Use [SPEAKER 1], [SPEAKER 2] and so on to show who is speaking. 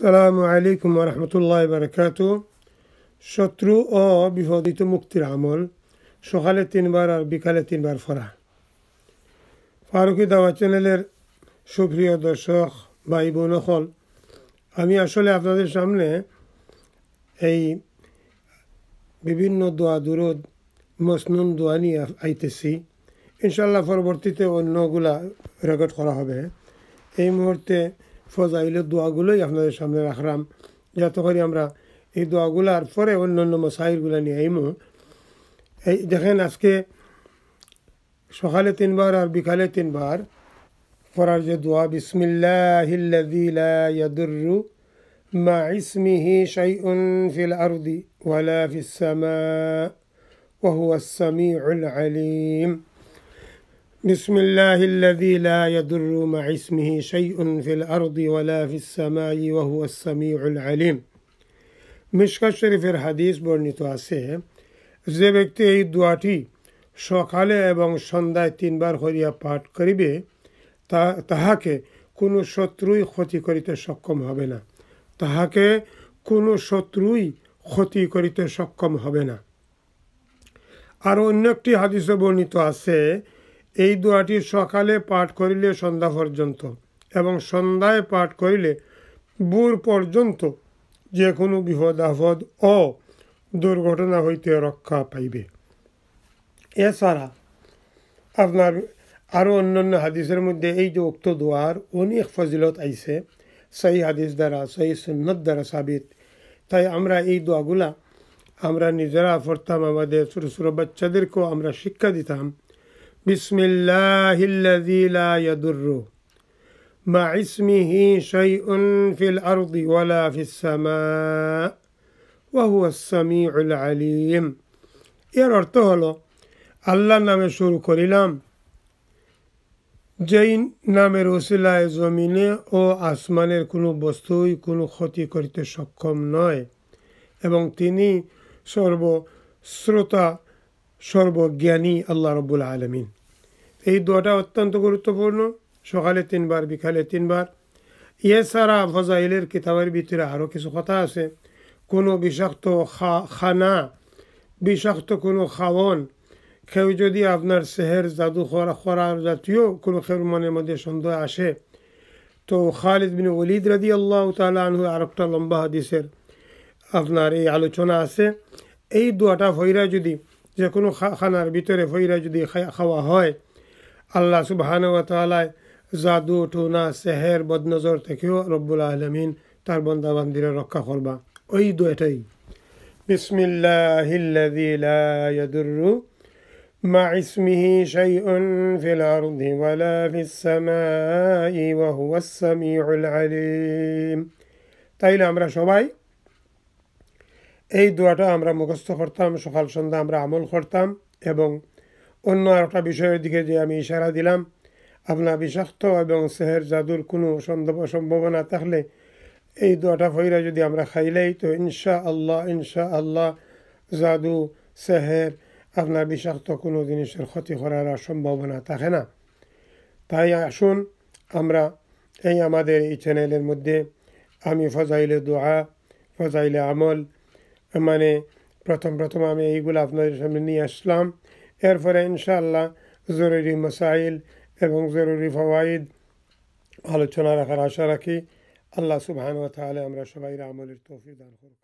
[SPEAKER 1] সালামু আলাইকুম রহমতুল্লাহ বারকাত শত্রু ও বিহদিত মুক্তির আমল সকালে তিনবার আর বিকালে তিনবার ফরা ফারুকি দাওয়া চ্যানেলের সুপ্রিয় দর্শক ভাই বোন হল আমি আসলে আপনাদের সামনে এই বিভিন্ন দোয়া দুরদ মসনুন দোয়া নিয়ে আইতেছি ইনশাল্লাহ পরবর্তীতে অন্যগুলা রেকর্ড করা হবে এই মুহূর্তে ফজাইলের দোয়াগুলোই আপনাদের সামনে রাখলাম যাতে করে আমরা এই দোয়াগুলার পরে অন্য অন্য মশাইলগুলো নিয়ে আইমু এই দেখেন আজকে সকালে তিনবার আর বিকালে তিনবার পড়ার যে দোয়া বিসমিল্লাহিল্লাযী مع اسمه شيء في الأرض ولا في السماء وهو السميع العليم بسم الله الذي لا يضر مع اسمه شيء في الأرض ولا في السماء وهو السميع العليم মিশকা শরীফের হাদিস বর্ণিত আছে যে ব্যক্তি এই দোয়াটি সকালে এবং সন্ধ্যায় তিনবার হরিয়া পাঠ করিবে তাহাকে কোনো শত্রুই ক্ষতি করিতে সক্ষম হবে না তাহাকে কোনো শত্রুই ক্ষতি করিতে সক্ষম হবে না আর অন্য একটি হাদিসও বর্ণিত আছে এই দোয়াটি সকালে পাঠ করিলে সন্ধ্যা পর্যন্ত এবং সন্ধ্যায় পাঠ করিলে ভোর পর্যন্ত যে কোনো বিপদ আফদ ও দুর্ঘটনা হইতে রক্ষা পাইবে এছাড়া আপনার আরও অন্যান্য হাদিসের মধ্যে এই যে উক্ত দোয়ার অনেক ফজিলত আইছে সেই হাদিস দ্বারা সেই সুন্নত দ্বারা সাবিত তাই আমরা এই দোয়াগুলা আমরা নিজেরা ফরতাম আমাদের ছোটো ছোটো বাচ্চাদেরকেও আমরা শিক্ষা দিতাম بسم الله الذي لا يضر مع اسمه شيء في الأرض ولا في السماء وهو السميع العليم এর অর্থ হলো আল্লাহর নামে শুরু করিলাম যেই নামের ওসিলায় জমিনে ও আসমানের কোনো বস্তুই কোনো ক্ষতি করিতে সক্ষম নয় এবং তিনি সর্বশ্রোতা সর্বজ্ঞানী আল্লাহ রব্বুল আলমিন এই দোয়াটা অত্যন্ত গুরুত্বপূর্ণ সকালে তিনবার বিকালে তিনবার এছাড়া ফজাইলের কিতাবের ভিতরে আরও কিছু কথা আছে কোনো বিষাক্ত খানা বিষাক্ত কোনো খাওয়ন খেউ যদি আপনার সেহের জাদু খরা খরা জাতীয় কোনো খের মনের মধ্যে সন্দেহ আসে তো খালিদ বিন ওলিদ রাদি আল্লাহ তালা আনহু আরেকটা লম্বা হাদিসের আপনার এই আলোচনা আছে এই দোয়াটা ভৈরা যদি যে কোনো খানার ভিতরে ফইরা যদি খাওয়া হয় আল্লাহ ওয়া সুবাহানতালায় জাদু টুনা সেহের বদনজর থেকেও রব্বুল আলমিন তার বন্দাবান্দিরা রক্ষা করবা ওই بسم الله الذي لا يضر مع اسمه شيء في الأرض ولا في السماء وهو السميع العليم তাইলে আমরা সবাই এই দোয়াটা আমরা মুখস্থ করতাম সকাল সন্ধ্যা আমরা আমল করতাম এবং অন্য একটা বিষয়ের দিকে যে আমি ইশারা দিলাম আপনার বিষাক্ত এবং সেহের জাদুর কোনো সম্ভাবনা থাকলে এই দোয়াটা ফইরা যদি আমরা খাইলেই তো ইনশা আল্লাহ ইনশা আল্লাহ জাদু সেহের আপনার বিষাক্ত কোনো জিনিসের ক্ষতি করার আর সম্ভাবনা থাকে না তাই আসুন আমরা এই আমাদের এই চ্যানেলের মধ্যে আমি ফজাইলে দোয়া ফজাইলে আমল মানে প্রথম প্রথম আমি এইগুলো আপনাদের সামনে নিয়ে আসলাম এরপরে ইনশাআল্লাহ জরুরি মসাইল এবং জরুরি ফওয়াইদ আলোচনা রাখার আশা রাখি আল্লাহ সুবাহান তাহলে আমরা সবাই আমলের তৌফিক দান করব